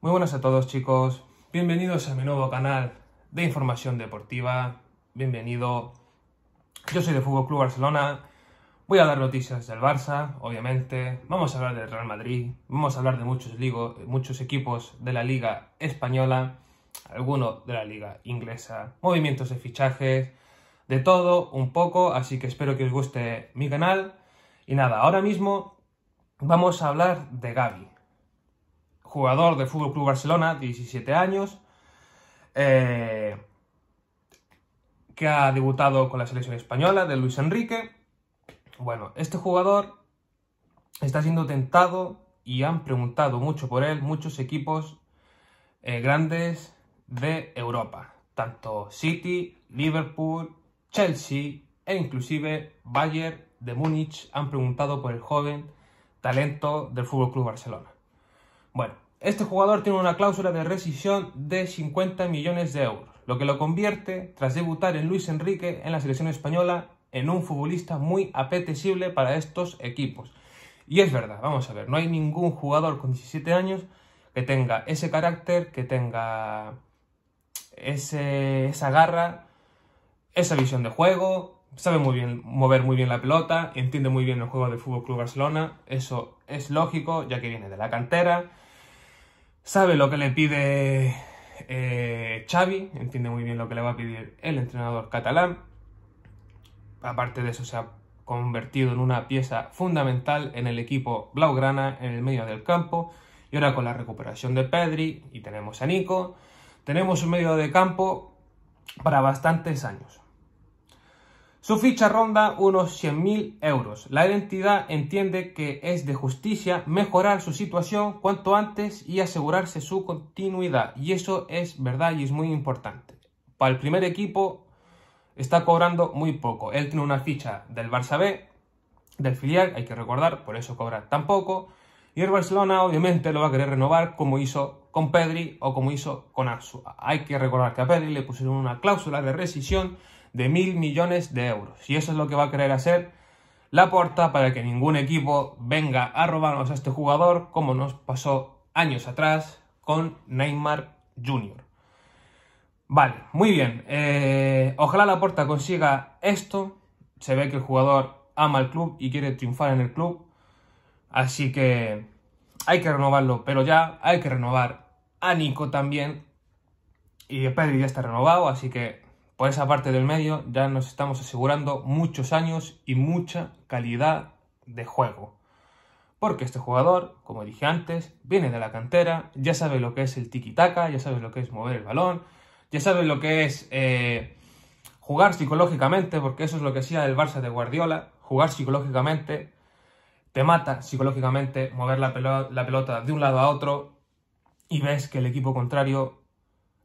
Muy buenas a todos chicos, bienvenidos a mi nuevo canal de información deportiva, bienvenido. Yo soy de Fútbol Club Barcelona, voy a dar noticias del Barça, obviamente, vamos a hablar del Real Madrid, vamos a hablar de muchos, muchos equipos de la Liga Española, algunos de la Liga Inglesa, movimientos de fichajes, de todo un poco, así que espero que os guste mi canal. Y nada, ahora mismo vamos a hablar de Gaby jugador del Fútbol Club Barcelona, 17 años, eh, que ha debutado con la selección española de Luis Enrique. Bueno, este jugador está siendo tentado y han preguntado mucho por él muchos equipos eh, grandes de Europa, tanto City, Liverpool, Chelsea e inclusive Bayern de Múnich han preguntado por el joven talento del Fútbol Club Barcelona. Bueno, este jugador tiene una cláusula de rescisión de 50 millones de euros, lo que lo convierte, tras debutar en Luis Enrique en la selección española, en un futbolista muy apetecible para estos equipos. Y es verdad, vamos a ver, no hay ningún jugador con 17 años que tenga ese carácter, que tenga esa garra, esa visión de juego, sabe muy bien mover muy bien la pelota, entiende muy bien el juego del Fútbol Club Barcelona, eso es lógico, ya que viene de la cantera sabe lo que le pide eh, Xavi, entiende muy bien lo que le va a pedir el entrenador catalán. Aparte de eso, se ha convertido en una pieza fundamental en el equipo blaugrana, en el medio del campo. Y ahora con la recuperación de Pedri y tenemos a Nico, tenemos un medio de campo para bastantes años. Su ficha ronda unos 100.000 euros. La identidad entiende que es de justicia mejorar su situación cuanto antes y asegurarse su continuidad. Y eso es verdad y es muy importante. Para el primer equipo está cobrando muy poco. Él tiene una ficha del Barça B, del filial, hay que recordar, por eso cobra tan poco. Y el Barcelona obviamente lo va a querer renovar como hizo con Pedri o como hizo con Ansu. Hay que recordar que a Pedri le pusieron una cláusula de rescisión de mil millones de euros. Y eso es lo que va a querer hacer la porta para que ningún equipo venga a robarnos a este jugador, como nos pasó años atrás con Neymar Jr. Vale, muy bien. Eh, ojalá la porta consiga esto. Se ve que el jugador ama el club y quiere triunfar en el club. Así que hay que renovarlo, pero ya hay que renovar a Nico también. Y Pedro ya está renovado, así que por esa parte del medio ya nos estamos asegurando muchos años y mucha calidad de juego. Porque este jugador, como dije antes, viene de la cantera, ya sabe lo que es el tiki-taka, ya sabe lo que es mover el balón, ya sabe lo que es eh, jugar psicológicamente, porque eso es lo que hacía el Barça de Guardiola, jugar psicológicamente, te mata psicológicamente mover la la pelota de un lado a otro y ves que el equipo contrario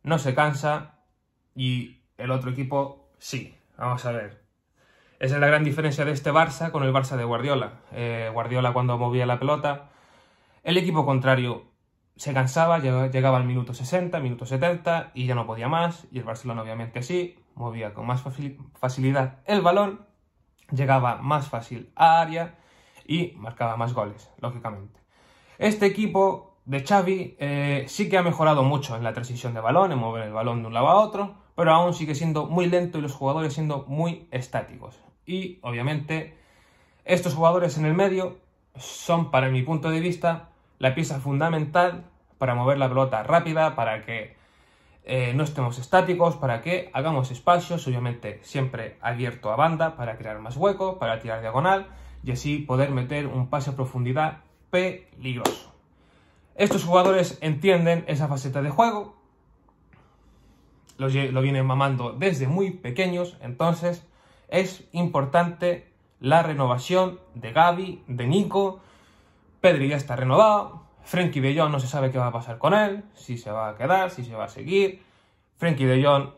no se cansa y el otro equipo sí. Vamos a ver. Esa es la gran diferencia de este Barça con el Barça de Guardiola. Eh, Guardiola cuando movía la pelota, el equipo contrario se cansaba, llegaba al minuto 60, minuto 70 y ya no podía más. Y el Barcelona obviamente sí, movía con más facilidad el balón, llegaba más fácil a área y marcaba más goles, lógicamente. Este equipo de Xavi eh, sí que ha mejorado mucho en la transición de balón, en mover el balón de un lado a otro, pero aún sigue siendo muy lento y los jugadores siendo muy estáticos. Y obviamente estos jugadores en el medio son, para mi punto de vista, la pieza fundamental para mover la pelota rápida, para que eh, no estemos estáticos, para que hagamos espacios, obviamente siempre abierto a banda, para crear más hueco, para tirar diagonal y así poder meter un pase a profundidad peligroso. Estos jugadores entienden esa faceta de juego, lo, vienen mamando desde muy pequeños, entonces es importante la renovación de Gaby, de Nico. Pedri ya está renovado. Frenkie de Jong no se sabe qué va a pasar con él, si se va a quedar, si se va a seguir. Frenkie de Jong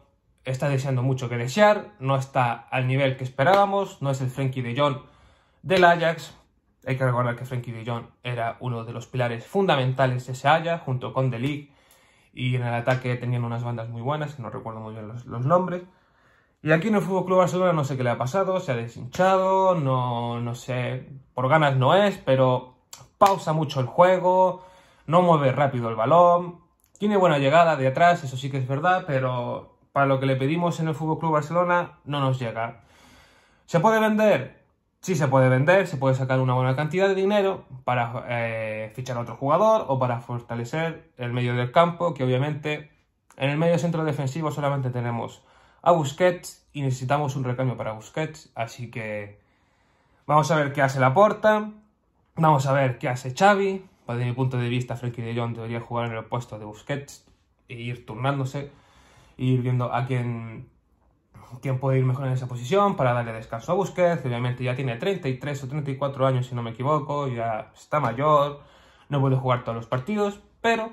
está deseando mucho que desear, no está al nivel que esperábamos, no es el Frenkie de Jong del Ajax. Hay que recordar que Frenkie de Jong era uno de los pilares fundamentales de ese Ajax, junto con De Ligt y en el ataque tenían unas bandas muy buenas, que no recuerdo muy bien los, nombres. Y aquí en el Fútbol Club Barcelona no sé qué le ha pasado, se ha deshinchado, no, no sé, por ganas no es, pero pausa mucho el juego, no mueve rápido el balón, tiene buena llegada de atrás, eso sí que es verdad, pero para lo que le pedimos en el Fútbol Club Barcelona no nos llega. ¿Se puede vender? Sí se puede vender, se puede sacar una buena cantidad de dinero para eh, fichar a otro jugador o para fortalecer el medio del campo, que obviamente en el medio centro defensivo solamente tenemos a Busquets y necesitamos un recambio para Busquets, así que vamos a ver qué hace la Laporta, vamos a ver qué hace Xavi, desde mi punto de vista Frenkie de Jong debería jugar en el puesto de Busquets e ir turnándose, e ir viendo a quién quién puede ir mejor en esa posición para darle descanso a Busquets. Obviamente ya tiene 33 o 34 años, si no me equivoco, ya está mayor, no puede jugar todos los partidos, pero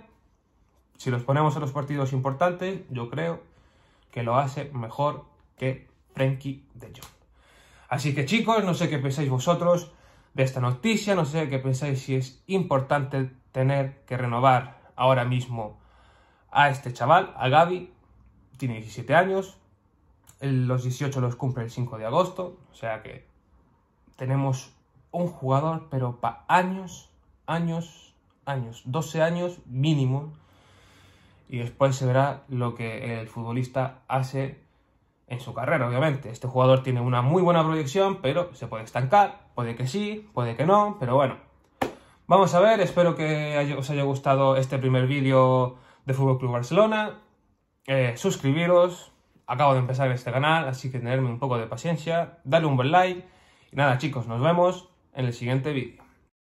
si los ponemos a los partidos importantes, yo creo que lo hace mejor que Frenkie de Jong. Así que chicos, no sé qué pensáis vosotros de esta noticia, no sé qué pensáis si es importante tener que renovar ahora mismo a este chaval, a Gaby, tiene 17 años, los 18 los cumple el 5 de agosto, o sea que tenemos un jugador, pero para años, años, años, 12 años mínimo, y después se verá lo que el futbolista hace en su carrera, obviamente. Este jugador tiene una muy buena proyección, pero se puede estancar, puede que sí, puede que no, pero bueno. Vamos a ver, espero que os haya gustado este primer vídeo de Fútbol Club Barcelona. Eh, suscribiros, acabo de empezar este canal, así que tenerme un poco de paciencia, dale un buen like. Y nada chicos, nos vemos en el siguiente vídeo.